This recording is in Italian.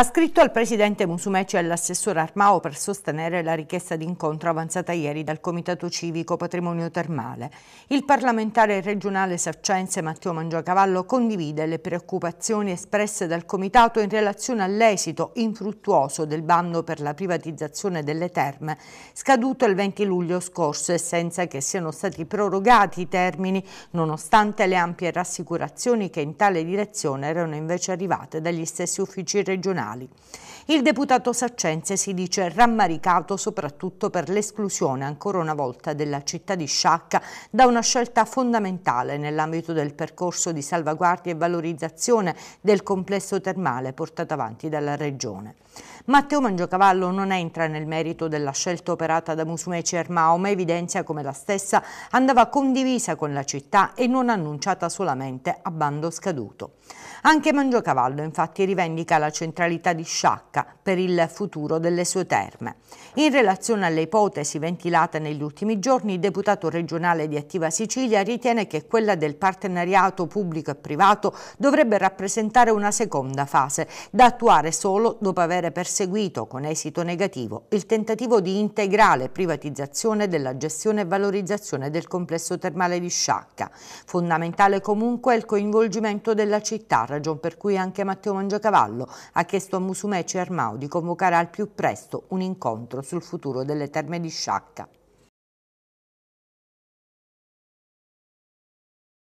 ha scritto al presidente Musumeci e all'assessore Armao per sostenere la richiesta di incontro avanzata ieri dal Comitato Civico Patrimonio Termale. Il parlamentare regionale Sarcense Matteo Mangiacavallo condivide le preoccupazioni espresse dal Comitato in relazione all'esito infruttuoso del bando per la privatizzazione delle terme, scaduto il 20 luglio scorso e senza che siano stati prorogati i termini, nonostante le ampie rassicurazioni che in tale direzione erano invece arrivate dagli stessi uffici regionali generali. Il deputato Saccenze si dice rammaricato soprattutto per l'esclusione ancora una volta della città di Sciacca da una scelta fondamentale nell'ambito del percorso di salvaguardia e valorizzazione del complesso termale portato avanti dalla Regione. Matteo Mangiocavallo non entra nel merito della scelta operata da Musumeci Ermao, ma evidenzia come la stessa andava condivisa con la città e non annunciata solamente a bando scaduto. Anche Mangiocavallo infatti rivendica la centralità centralità di Sciacca per il futuro delle sue terme. In relazione alle ipotesi ventilate negli ultimi giorni, il deputato regionale di Attiva Sicilia ritiene che quella del partenariato pubblico e privato dovrebbe rappresentare una seconda fase, da attuare solo dopo aver perseguito, con esito negativo, il tentativo di integrale privatizzazione della gestione e valorizzazione del complesso termale di Sciacca. Fondamentale comunque è il coinvolgimento della città, ragion per cui anche Matteo Mangiacavallo ha chiesto chiesto a Musumeci Armaudi di convocare al più presto un incontro sul futuro delle terme di Sciacca.